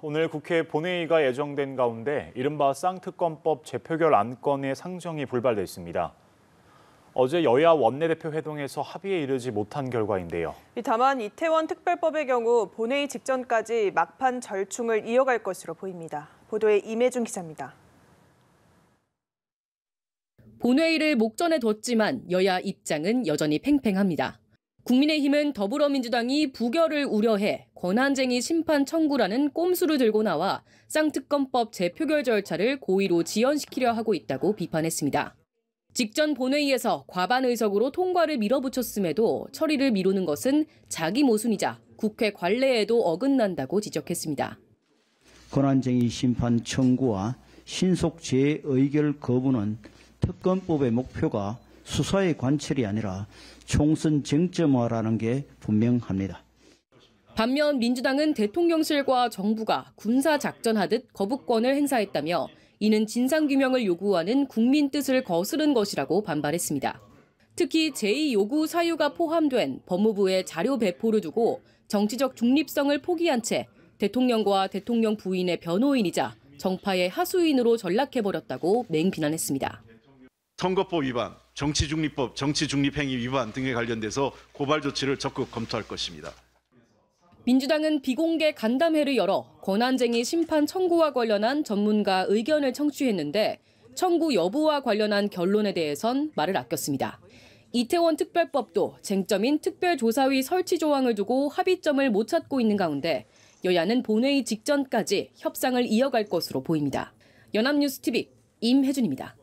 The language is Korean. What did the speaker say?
오늘 국회 본회의가 예정된 가운데 이른바 쌍특검법 재표결 안건의 상정이 불발됐습니다. 어제 여야 원내대표 회동에서 합의에 이르지 못한 결과인데요. 다만 이태원 특별법의 경우 본회의 직전까지 막판 절충을 이어갈 것으로 보입니다. 보도에 임혜준 기자입니다. 본회의를 목전에 뒀지만 여야 입장은 여전히 팽팽합니다. 국민의힘은 더불어민주당이 부결을 우려해 권한쟁이 심판 청구라는 꼼수를 들고 나와 쌍특검법 재표결 절차를 고의로 지연시키려 하고 있다고 비판했습니다. 직전 본회의에서 과반 의석으로 통과를 밀어붙였음에도 처리를 미루는 것은 자기 모순이자 국회 관례에도 어긋난다고 지적했습니다. 권한쟁이 심판 청구와 신속재 의결 거부는 특검법의 목표가 수사의 관철이 아니라 총선 쟁점화라는 게 분명합니다. 반면 민주당은 대통령실과 정부가 군사 작전하듯 거부권을 행사했다며 이는 진상규명을 요구하는 국민 뜻을 거스른 것이라고 반발했습니다. 특히 제2요구 사유가 포함된 법무부의 자료 배포를 두고 정치적 중립성을 포기한 채 대통령과 대통령 부인의 변호인이자 정파의 하수인으로 전락해버렸다고 맹비난했습니다. 선거법 위반, 정치중립법, 정치중립행위 위반 등에 관련돼서 고발 조치를 적극 검토할 것입니다. 민주당은 비공개 간담회를 열어 권한쟁의 심판 청구와 관련한 전문가 의견을 청취했는데 청구 여부와 관련한 결론에 대해선 말을 아꼈습니다. 이태원 특별법도 쟁점인 특별조사위 설치 조항을 두고 합의점을 못 찾고 있는 가운데 여야는 본회의 직전까지 협상을 이어갈 것으로 보입니다. 연합뉴스TV 임혜준입니다.